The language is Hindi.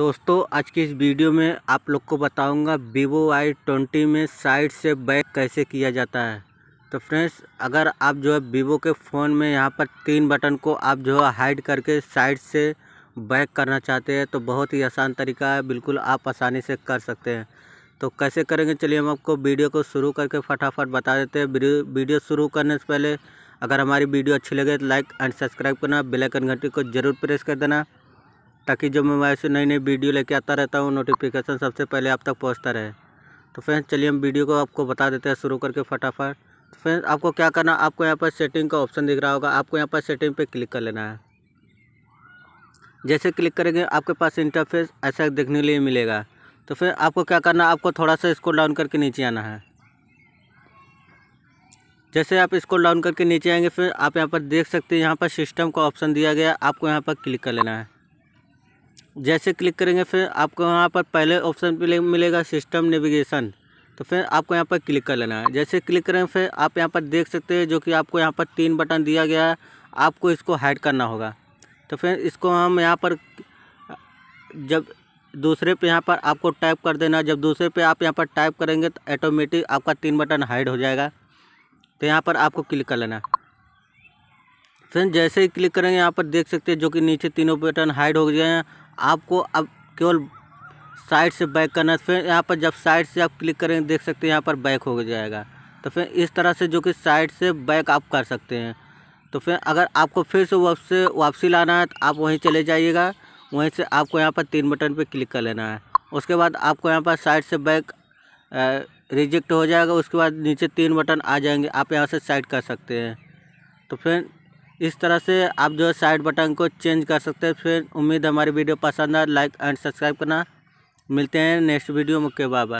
दोस्तों आज की इस वीडियो में आप लोग को बताऊंगा वीवो वाई ट्वेंटी में साइड से बैक कैसे किया जाता है तो फ्रेंड्स अगर आप जो है वीवो के फ़ोन में यहाँ पर तीन बटन को आप जो है हाइड करके साइड से बैक करना चाहते हैं तो बहुत ही आसान तरीका है बिल्कुल आप आसानी से कर सकते हैं तो कैसे करेंगे चलिए हम आपको वीडियो को शुरू करके फटाफट बता देते हैं वीडियो शुरू करने से पहले अगर हमारी वीडियो अच्छी लगे तो लाइक एंड सब्सक्राइब करना बेलाइकन घंटी को ज़रूर प्रेस कर देना ताकि जो मैं वैसे से नई नई वीडियो लेके आता रहता हूँ नोटिफिकेशन सबसे पहले आप तक पहुँचता रहे तो फ्रेंड्स चलिए हम वीडियो को आपको बता देते हैं शुरू करके फटाफट तो फ्रेंड्स आपको क्या करना आपको यहाँ पर सेटिंग का ऑप्शन दिख रहा होगा आपको यहाँ पर सेटिंग पर क्लिक कर लेना है जैसे क्लिक करेंगे आपके पास इंटरफेस ऐसा देखने के लिए मिलेगा तो फिर आपको क्या करना आपको थोड़ा सा इसको डाउन करके नीचे आना है जैसे आप इसको डाउन करके नीचे आएंगे फिर आप यहाँ पर देख सकते हैं यहाँ पर सिस्टम का ऑप्शन दिया गया आपको यहाँ पर क्लिक कर लेना है जैसे क्लिक करेंगे फिर आपको यहाँ पर पहले ऑप्शन मिलेगा सिस्टम नेविगेशन तो फिर आपको यहाँ पर क्लिक कर लेना है जैसे क्लिक करेंगे फिर आप यहाँ पर देख सकते हैं जो कि आपको यहाँ पर तीन बटन दिया गया है आपको इसको हाइड करना होगा तो फिर इसको हम यहाँ पर जब दूसरे पे यहाँ पर आपको टाइप कर देना जब दूसरे पे आप यहाँ पर टाइप करेंगे तो ऑटोमेटिक आपका तीन बटन हाइड हो जाएगा तो यहाँ पर आपको क्लिक कर लेना फिर जैसे ही क्लिक करेंगे यहाँ पर देख सकते हैं जो कि नीचे तीनों बटन हाइड हो गए हैं आपको अब केवल साइड से बैक करना है तो फिर यहाँ पर जब साइड से आप क्लिक करेंगे देख सकते हैं यहाँ पर बैक हो जाएगा तो फिर इस तरह से जो कि साइड से बैक आप कर सकते हैं तो फिर अगर आपको फिर से वापस वापसी लाना है तो आप वहीं चले जाइएगा वहीं से आपको यहाँ पर तीन बटन पर क्लिक कर लेना है उसके बाद आपको यहाँ पर साइड से बैक रिजेक्ट हो जाएगा उसके बाद नीचे तीन बटन आ जाएंगे आप यहाँ से साइड कर सकते हैं तो फिर इस तरह से आप जो है साइड बटन को चेंज कर सकते हैं फिर उम्मीद हमारी वीडियो पसंद आए लाइक एंड सब्सक्राइब करना मिलते हैं नेक्स्ट वीडियो में बाबा बाय बाय